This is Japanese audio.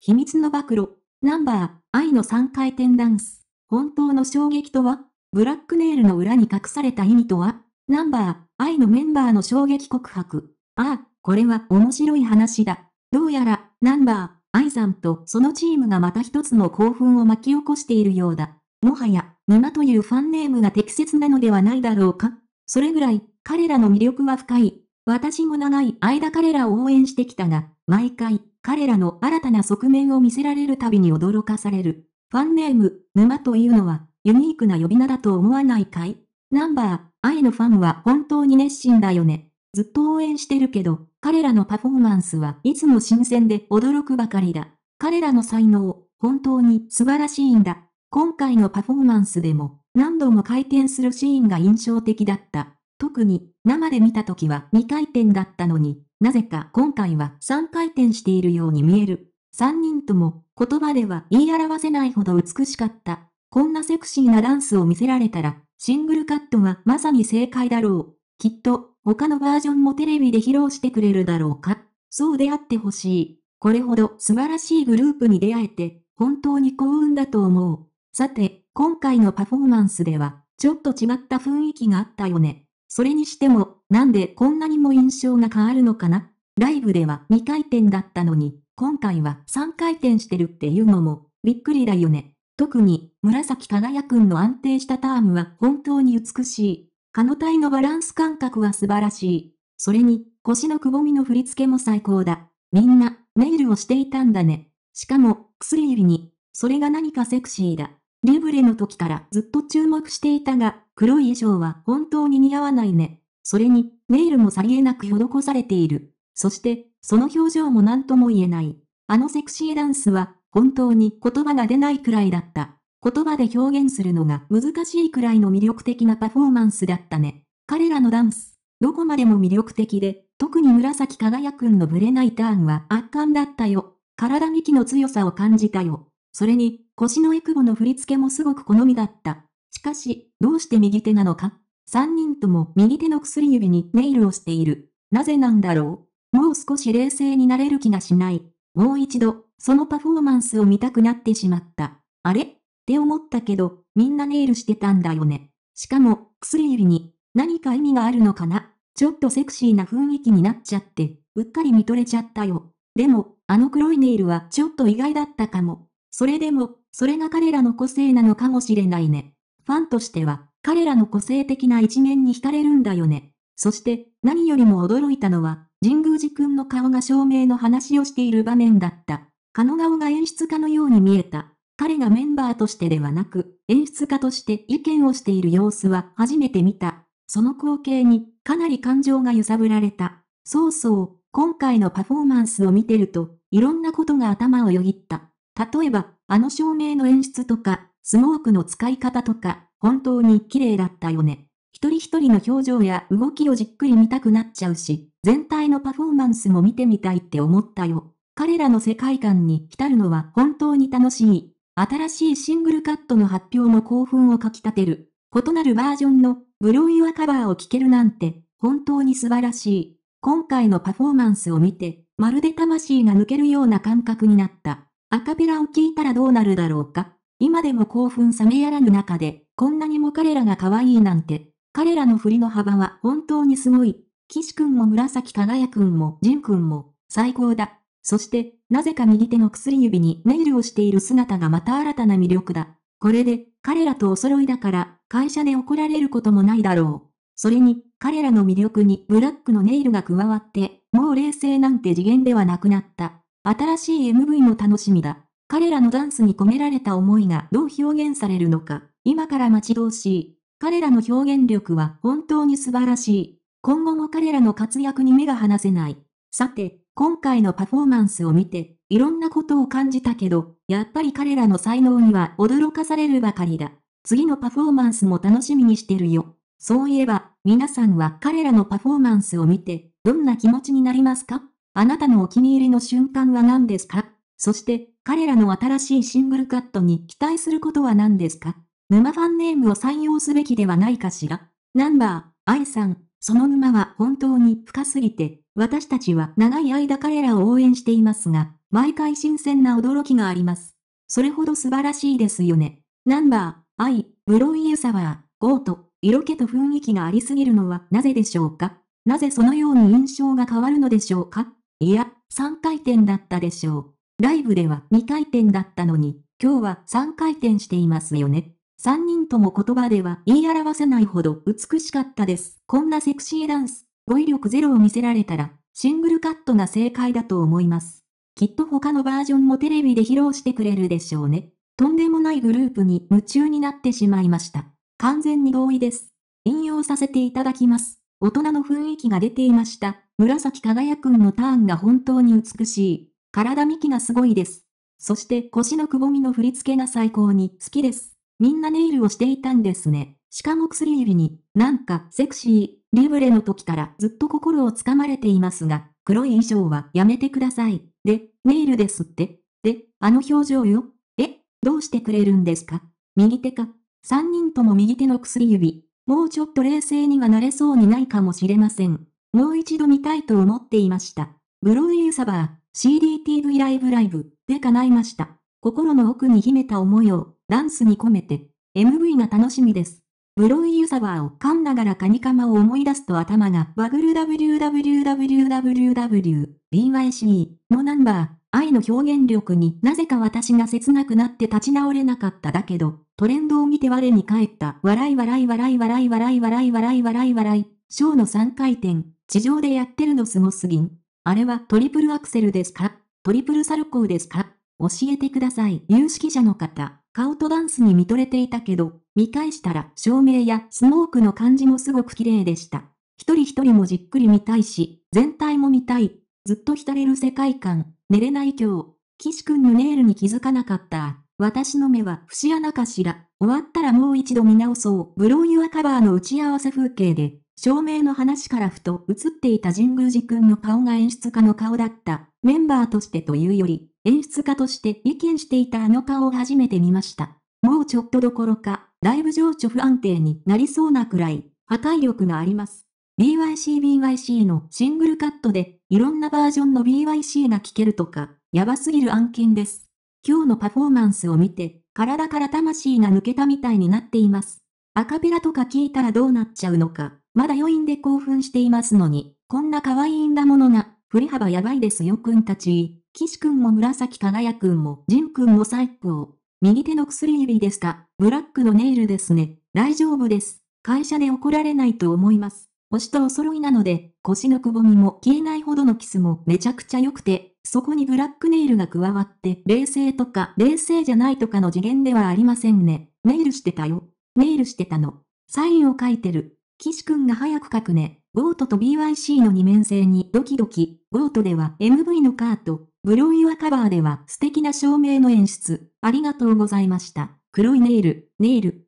秘密の暴露、ナンバー、愛の3回転ダンス。本当の衝撃とはブラックネイルの裏に隠された意味とはナンバー、愛のメンバーの衝撃告白。ああ、これは面白い話だ。どうやら、ナンバー、愛さんとそのチームがまた一つの興奮を巻き起こしているようだ。もはや、ニマというファンネームが適切なのではないだろうか。それぐらい、彼らの魅力は深い。私も長い間彼らを応援してきたが、毎回、彼らの新たな側面を見せられるたびに驚かされる。ファンネーム、沼というのは、ユニークな呼び名だと思わないかいナンバー、愛のファンは本当に熱心だよね。ずっと応援してるけど、彼らのパフォーマンスはいつも新鮮で驚くばかりだ。彼らの才能、本当に素晴らしいんだ。今回のパフォーマンスでも、何度も回転するシーンが印象的だった。特に、生で見た時は未回転だったのに、なぜか今回は3回転しているように見える。3人とも言葉では言い表せないほど美しかった。こんなセクシーなダンスを見せられたら、シングルカットはまさに正解だろう。きっと、他のバージョンもテレビで披露してくれるだろうか。そうであってほしい。これほど素晴らしいグループに出会えて、本当に幸運だと思う。さて、今回のパフォーマンスでは、ちょっと違った雰囲気があったよね。それにしても、なんでこんなにも印象が変わるのかなライブでは2回転だったのに、今回は3回転してるっていうのも、びっくりだよね。特に、紫輝くんの安定したタームは本当に美しい。可の体のバランス感覚は素晴らしい。それに、腰のくぼみの振り付けも最高だ。みんな、ネイルをしていたんだね。しかも、薬指に。それが何かセクシーだ。リブレの時からずっと注目していたが、黒い衣装は本当に似合わないね。それに、ネイルもさりげなく施されている。そして、その表情も何とも言えない。あのセクシーダンスは、本当に言葉が出ないくらいだった。言葉で表現するのが難しいくらいの魅力的なパフォーマンスだったね。彼らのダンス、どこまでも魅力的で、特に紫輝くんのブレないターンは圧巻だったよ。体幹の強さを感じたよ。それに、腰のエクボの振り付けもすごく好みだった。しかし、どうして右手なのか3人とも右手の薬指にネイルをしている。なぜなんだろう。もう少し冷静になれる気がしない。もう一度、そのパフォーマンスを見たくなってしまった。あれって思ったけど、みんなネイルしてたんだよね。しかも、薬指に、何か意味があるのかなちょっとセクシーな雰囲気になっちゃって、うっかり見とれちゃったよ。でも、あの黒いネイルはちょっと意外だったかも。それでも、それが彼らの個性なのかもしれないね。ファンとしては、彼らの個性的な一面に惹かれるんだよね。そして、何よりも驚いたのは、神宮寺君の顔が照明の話をしている場面だった。狩野顔が演出家のように見えた。彼がメンバーとしてではなく、演出家として意見をしている様子は初めて見た。その光景に、かなり感情が揺さぶられた。そうそう、今回のパフォーマンスを見てると、いろんなことが頭をよぎった。例えば、あの照明の演出とか、スモークの使い方とか、本当に綺麗だったよね。一人一人の表情や動きをじっくり見たくなっちゃうし、全体のパフォーマンスも見てみたいって思ったよ。彼らの世界観に浸るのは本当に楽しい。新しいシングルカットの発表も興奮をかきたてる。異なるバージョンのブロイはカバーを聴けるなんて本当に素晴らしい。今回のパフォーマンスを見て、まるで魂が抜けるような感覚になった。アカペラを聴いたらどうなるだろうか。今でも興奮冷めやらぬ中で、こんなにも彼らが可愛いなんて。彼らの振りの幅は本当にすごい。岸くんも紫輝くんも仁くんも最高だ。そして、なぜか右手の薬指にネイルをしている姿がまた新たな魅力だ。これで、彼らとお揃いだから、会社で怒られることもないだろう。それに、彼らの魅力にブラックのネイルが加わって、もう冷静なんて次元ではなくなった。新しい MV も楽しみだ。彼らのダンスに込められた思いがどう表現されるのか。今から待ち遠しい。彼らの表現力は本当に素晴らしい。今後も彼らの活躍に目が離せない。さて、今回のパフォーマンスを見て、いろんなことを感じたけど、やっぱり彼らの才能には驚かされるばかりだ。次のパフォーマンスも楽しみにしてるよ。そういえば、皆さんは彼らのパフォーマンスを見て、どんな気持ちになりますかあなたのお気に入りの瞬間は何ですかそして、彼らの新しいシングルカットに期待することは何ですか沼ファンネームを採用すべきではないかしら。ナンバー、愛さん、その沼は本当に深すぎて、私たちは長い間彼らを応援していますが、毎回新鮮な驚きがあります。それほど素晴らしいですよね。ナンバー、愛、ブロイユサワー、ゴート、色気と雰囲気がありすぎるのはなぜでしょうかなぜそのように印象が変わるのでしょうかいや、3回転だったでしょう。ライブでは2回転だったのに、今日は3回転していますよね。三人とも言葉では言い表せないほど美しかったです。こんなセクシーダンス、語彙力ゼロを見せられたら、シングルカットが正解だと思います。きっと他のバージョンもテレビで披露してくれるでしょうね。とんでもないグループに夢中になってしまいました。完全に同意です。引用させていただきます。大人の雰囲気が出ていました。紫輝くんのターンが本当に美しい。体幹がすごいです。そして腰のくぼみの振り付けが最高に好きです。みんなネイルをしていたんですね。しかも薬指に、なんかセクシー、リブレの時からずっと心をつかまれていますが、黒い衣装はやめてください。で、ネイルですって。で、あの表情よ。え、どうしてくれるんですか右手か。三人とも右手の薬指。もうちょっと冷静にはなれそうにないかもしれません。もう一度見たいと思っていました。ブローイユサバー、CDTV ライブライブで叶いました。心の奥に秘めた思いを、ダンスに込めて、MV が楽しみです。ブロイユサワーを噛んだがらカニカマを思い出すと頭がバグる www.byc のナンバー、愛の表現力になぜか私が切なくなって立ち直れなかっただけど、トレンドを見て我に返った笑い笑い笑い笑い笑い笑い笑い笑い笑い、ショーの3回転、地上でやってるのすごすぎん。あれはトリプルアクセルですかトリプルサルコーですか教えてください。有識者の方、顔とダンスに見とれていたけど、見返したら照明やスモークの感じもすごく綺麗でした。一人一人もじっくり見たいし、全体も見たい。ずっと浸れる世界観、寝れない今日。岸くんのネイルに気づかなかった。私の目は節穴かしら。終わったらもう一度見直そう。ブローユアカバーの打ち合わせ風景で、照明の話からふと映っていた神宮寺くんの顔が演出家の顔だった。メンバーとしてというより、演出家として意見していたあの顔を初めて見ました。もうちょっとどころか、だいぶ情緒不安定になりそうなくらい、破壊力があります。BYCBYC のシングルカットで、いろんなバージョンの BYC が聴けるとか、やばすぎる案件です。今日のパフォーマンスを見て、体から魂が抜けたみたいになっています。アカペラとか聞いたらどうなっちゃうのか、まだ余韻で興奮していますのに、こんな可愛いんだものが、振り幅やばいですよくんたち。岸くんも紫輝くんも仁くんも最高。右手の薬指ですかブラックのネイルですね。大丈夫です。会社で怒られないと思います。星とお揃いなので、腰のくぼみも消えないほどのキスもめちゃくちゃ良くて、そこにブラックネイルが加わって、冷静とか冷静じゃないとかの次元ではありませんね。ネイルしてたよ。ネイルしてたの。サインを書いてる。岸くんが早く書くね。ゴートと BYC の二面性にドキドキ。ゴートでは MV のカート、ブロイワカバーでは素敵な照明の演出、ありがとうございました。黒いネイル、ネイル、